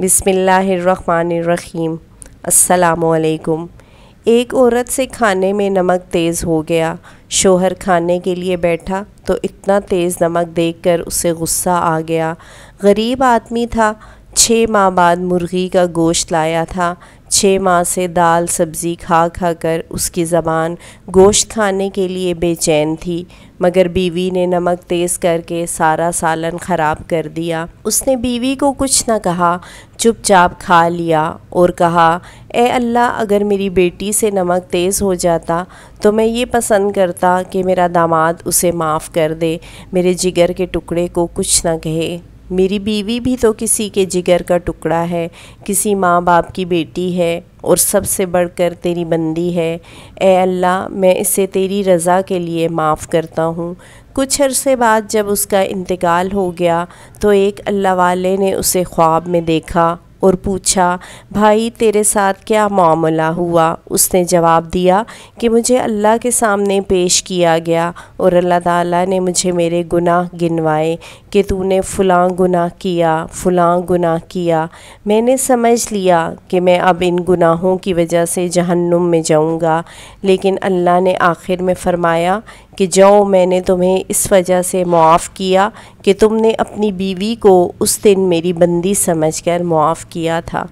बिसमीम् असलकुम एक औरत से खाने में नमक तेज़ हो गया शोहर खाने के लिए बैठा तो इतना तेज़ नमक देखकर उसे गुस्सा आ गया गरीब आदमी था छः माह बाद मुर्गी का गोश्त लाया था छः माह से दाल सब्ज़ी खा खा कर उसकी ज़बान गोश्त खाने के लिए बेचैन थी मगर बीवी ने नमक तेज़ करके सारा सालन ख़राब कर दिया उसने बीवी को कुछ न कहा चुपचाप खा लिया और कहा ए अल्लाह अगर मेरी बेटी से नमक तेज़ हो जाता तो मैं ये पसंद करता कि मेरा दामाद उसे माफ़ कर दे मेरे जिगर के टुकड़े को कुछ न कहे मेरी बीवी भी तो किसी के जिगर का टुकड़ा है किसी माँ बाप की बेटी है और सबसे बढ़कर तेरी बंदी है ए अल्लाह मैं इसे तेरी रज़ा के लिए माफ़ करता हूँ कुछ अरसे बाद जब उसका इंतकाल हो गया तो एक अल्लाह वाले ने उसे ख्वाब में देखा और पूछा भाई तेरे साथ क्या मामला हुआ उसने जवाब दिया कि मुझे अल्लाह के सामने पेश किया गया और अल्लाह ताला ने मुझे मेरे गुनाह गिनवाए कि तूने फ़लाँ गुनाह किया फ़लाँ गुनाह किया मैंने समझ लिया कि मैं अब इन गुनाहों की वजह से जहन्नुम में जाऊँगा लेकिन अल्लाह ने आखिर में फ़रमाया कि जो मैंने तुम्हें इस वजह से मुआफ़ किया कि तुमने अपनी बीवी को उस दिन मेरी बंदी समझकर मुआफ़ किया था